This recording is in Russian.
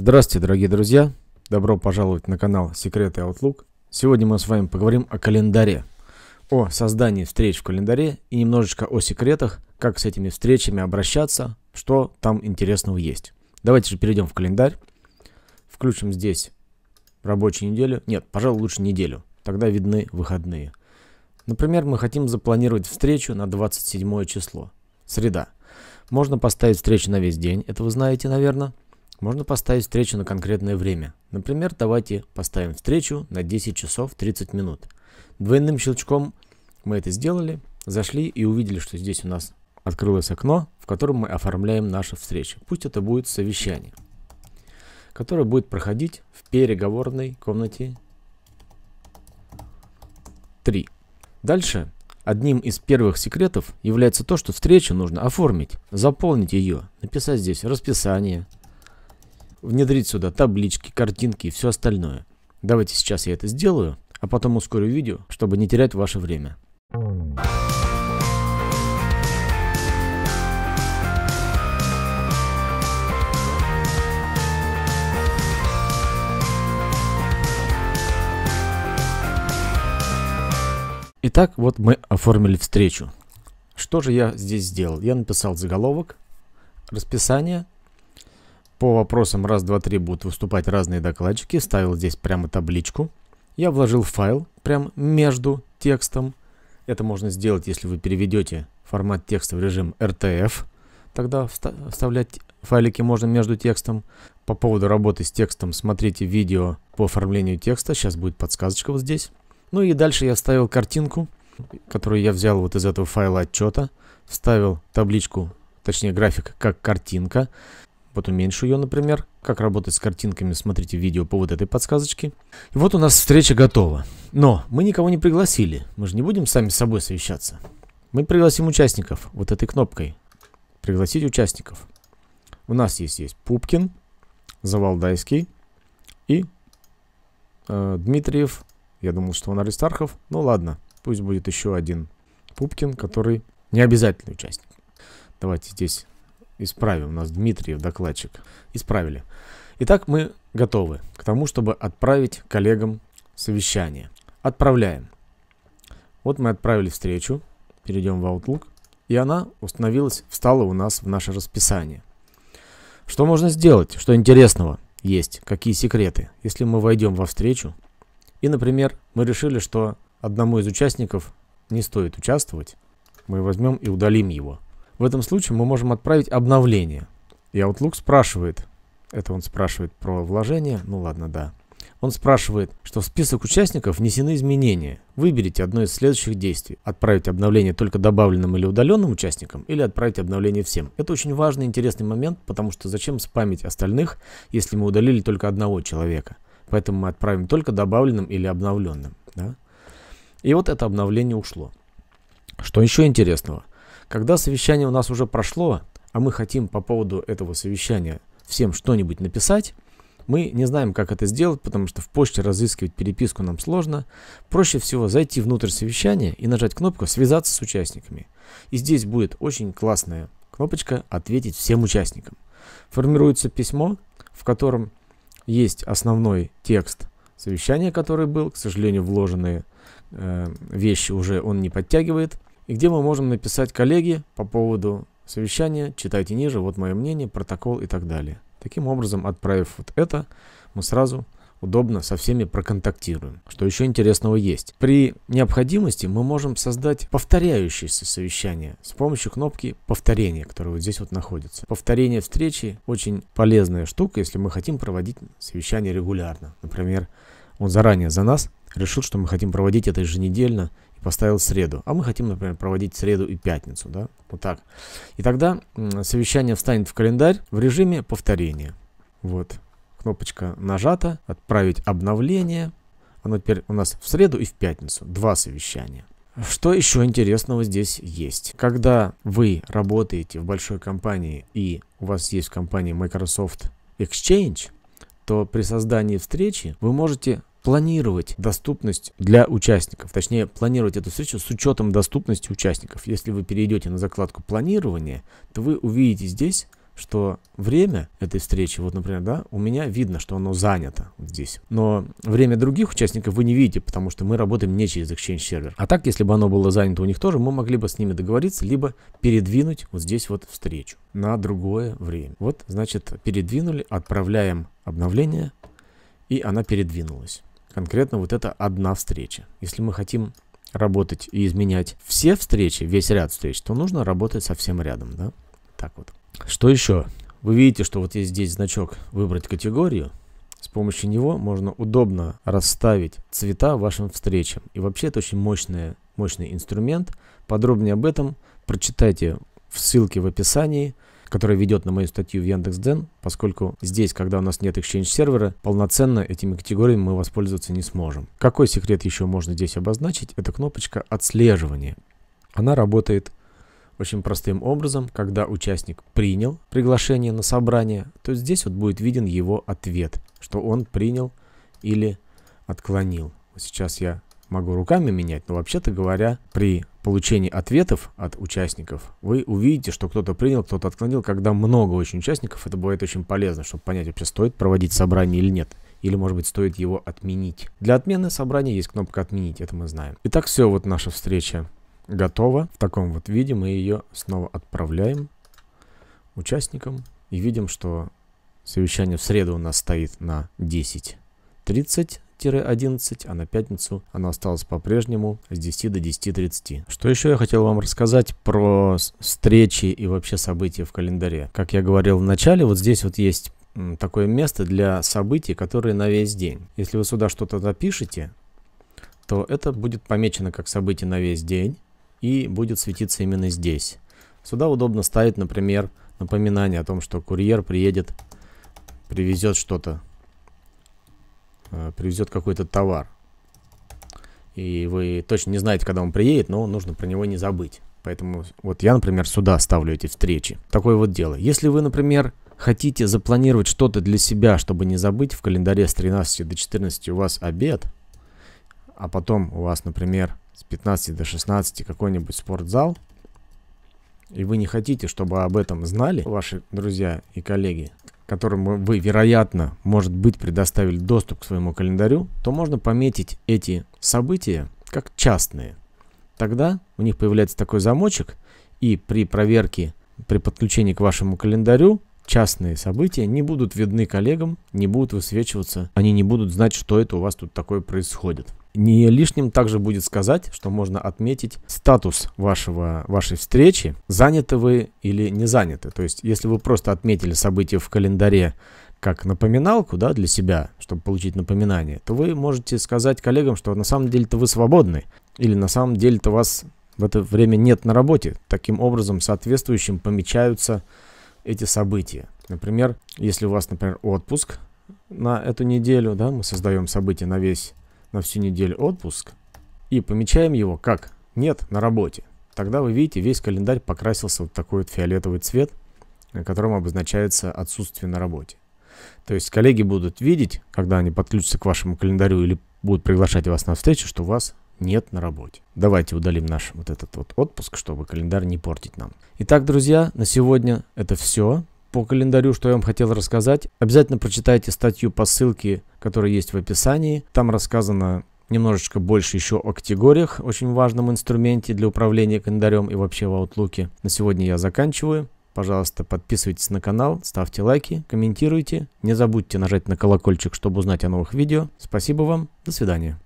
Здравствуйте, дорогие друзья! Добро пожаловать на канал Секреты Outlook. Сегодня мы с вами поговорим о календаре, о создании встреч в календаре и немножечко о секретах, как с этими встречами обращаться, что там интересного есть. Давайте же перейдем в календарь, включим здесь рабочую неделю, нет, пожалуй, лучше неделю, тогда видны выходные. Например, мы хотим запланировать встречу на 27 число, среда. Можно поставить встречу на весь день, это вы знаете, наверное, можно поставить встречу на конкретное время. Например, давайте поставим встречу на 10 часов 30 минут. Двойным щелчком мы это сделали, зашли и увидели, что здесь у нас открылось окно, в котором мы оформляем нашу встречу. Пусть это будет совещание, которое будет проходить в переговорной комнате 3. Дальше Одним из первых секретов является то, что встречу нужно оформить, заполнить ее, написать здесь расписание, внедрить сюда таблички, картинки и все остальное. Давайте сейчас я это сделаю, а потом ускорю видео, чтобы не терять ваше время. Итак, вот мы оформили встречу. Что же я здесь сделал? Я написал заголовок, расписание – по вопросам раз, два, три будут выступать разные докладчики. Ставил здесь прямо табличку. Я вложил файл прямо между текстом. Это можно сделать, если вы переведете формат текста в режим RTF. Тогда вставлять файлики можно между текстом. По поводу работы с текстом смотрите видео по оформлению текста. Сейчас будет подсказочка вот здесь. Ну и дальше я вставил картинку, которую я взял вот из этого файла отчета. Вставил табличку, точнее график, как картинка. Вот уменьшу ее, например. Как работать с картинками, смотрите видео по вот этой подсказочке. И вот у нас встреча готова. Но мы никого не пригласили. Мы же не будем сами с собой совещаться. Мы пригласим участников вот этой кнопкой. Пригласить участников. У нас есть, есть Пупкин, Завалдайский и э, Дмитриев. Я думал, что он Аристархов. Ну ладно, пусть будет еще один Пупкин, который не обязательный участник. Давайте здесь Исправим. У нас Дмитриев докладчик. Исправили. Итак, мы готовы к тому, чтобы отправить коллегам совещание. Отправляем. Вот мы отправили встречу. Перейдем в Outlook. И она установилась, встала у нас в наше расписание. Что можно сделать? Что интересного есть? Какие секреты? Если мы войдем во встречу, и, например, мы решили, что одному из участников не стоит участвовать, мы возьмем и удалим его. В этом случае мы можем отправить обновление. И Outlook спрашивает, это он спрашивает про вложение, ну ладно, да. Он спрашивает, что в список участников внесены изменения. Выберите одно из следующих действий. Отправить обновление только добавленным или удаленным участникам, или отправить обновление всем. Это очень важный интересный момент, потому что зачем спамить остальных, если мы удалили только одного человека. Поэтому мы отправим только добавленным или обновленным. Да? И вот это обновление ушло. Что еще интересного? Когда совещание у нас уже прошло, а мы хотим по поводу этого совещания всем что-нибудь написать, мы не знаем, как это сделать, потому что в почте разыскивать переписку нам сложно. Проще всего зайти внутрь совещания и нажать кнопку «Связаться с участниками». И здесь будет очень классная кнопочка «Ответить всем участникам». Формируется письмо, в котором есть основной текст совещания, который был. К сожалению, вложенные э, вещи уже он не подтягивает и где мы можем написать коллеги по поводу совещания, читайте ниже, вот мое мнение, протокол и так далее. Таким образом, отправив вот это, мы сразу удобно со всеми проконтактируем. Что еще интересного есть? При необходимости мы можем создать повторяющееся совещание с помощью кнопки повторения, которая вот здесь вот находится. Повторение встречи очень полезная штука, если мы хотим проводить совещание регулярно. Например, он заранее за нас решил, что мы хотим проводить это еженедельно и поставил среду. А мы хотим, например, проводить среду и пятницу, да? Вот так. И тогда совещание встанет в календарь в режиме повторения. Вот. Кнопочка нажата, отправить обновление. Оно теперь у нас в среду и в пятницу. Два совещания. Что еще интересного здесь есть? Когда вы работаете в большой компании и у вас есть в компании Microsoft Exchange, то при создании встречи вы можете планировать доступность для участников, точнее планировать эту встречу с учетом доступности участников. Если вы перейдете на закладку планирования, то вы увидите здесь что время этой встречи, вот, например, да, у меня видно, что оно занято вот здесь. Но время других участников вы не видите, потому что мы работаем не через Exchange сервер. А так, если бы оно было занято у них тоже, мы могли бы с ними договориться, либо передвинуть вот здесь вот встречу на другое время. Вот, значит, передвинули, отправляем обновление, и она передвинулась конкретно вот эта одна встреча. Если мы хотим работать и изменять все встречи, весь ряд встреч, то нужно работать совсем рядом, да? Так вот. Что еще? Вы видите, что вот есть здесь значок «Выбрать категорию». С помощью него можно удобно расставить цвета вашим встречам. И вообще это очень мощный, мощный инструмент. Подробнее об этом прочитайте в ссылке в описании – который ведет на мою статью в Яндекс.Дзен, поскольку здесь, когда у нас нет Exchange сервера, полноценно этими категориями мы воспользоваться не сможем. Какой секрет еще можно здесь обозначить? Это кнопочка отслеживания. Она работает очень простым образом, когда участник принял приглашение на собрание, то здесь вот будет виден его ответ, что он принял или отклонил. Сейчас я могу руками менять, но вообще-то говоря, при получении ответов от участников вы увидите, что кто-то принял, кто-то отклонил. Когда много очень участников, это бывает очень полезно, чтобы понять вообще, стоит проводить собрание или нет или, может быть, стоит его отменить. Для отмены собрания есть кнопка «Отменить», это мы знаем. Итак, все, вот наша встреча готова. В таком вот виде мы ее снова отправляем участникам и видим, что совещание в среду у нас стоит на 10.30 10-11, а на пятницу она осталась по-прежнему с 10 до 10.30. Что еще я хотел вам рассказать про встречи и вообще события в календаре. Как я говорил в начале, вот здесь вот есть такое место для событий, которые на весь день. Если вы сюда что-то запишете, то это будет помечено как событие на весь день и будет светиться именно здесь. Сюда удобно ставить, например, напоминание о том, что курьер приедет, привезет что-то Э, привезет какой-то товар. И вы точно не знаете, когда он приедет, но нужно про него не забыть. Поэтому вот я, например, сюда ставлю эти встречи. Такое вот дело. Если вы, например, хотите запланировать что-то для себя, чтобы не забыть, в календаре с 13 до 14 у вас обед, а потом у вас, например, с 15 до 16 какой-нибудь спортзал, и вы не хотите, чтобы об этом знали ваши друзья и коллеги, которым вы, вероятно, может быть, предоставили доступ к своему календарю, то можно пометить эти события как частные. Тогда у них появляется такой замочек, и при проверке, при подключении к вашему календарю, частные события не будут видны коллегам, не будут высвечиваться, они не будут знать, что это у вас тут такое происходит. Не лишним также будет сказать, что можно отметить статус вашего, вашей встречи, заняты вы или не заняты. То есть, если вы просто отметили событие в календаре как напоминалку да, для себя, чтобы получить напоминание, то вы можете сказать коллегам, что на самом деле-то вы свободны, или на самом деле-то вас в это время нет на работе. Таким образом, соответствующим помечаются эти события. Например, если у вас, например, отпуск на эту неделю, да, мы создаем события на весь на всю неделю отпуск и помечаем его как «нет на работе», тогда вы видите, весь календарь покрасился вот такой вот фиолетовый цвет, которым обозначается отсутствие на работе. То есть коллеги будут видеть, когда они подключатся к вашему календарю или будут приглашать вас на встречу, что вас нет на работе. Давайте удалим наш вот этот вот отпуск, чтобы календарь не портить нам. Итак, друзья, на сегодня это все по календарю, что я вам хотел рассказать. Обязательно прочитайте статью по ссылке, которая есть в описании. Там рассказано немножечко больше еще о категориях, очень важном инструменте для управления календарем и вообще в Outlook. На сегодня я заканчиваю. Пожалуйста, подписывайтесь на канал, ставьте лайки, комментируйте. Не забудьте нажать на колокольчик, чтобы узнать о новых видео. Спасибо вам, до свидания.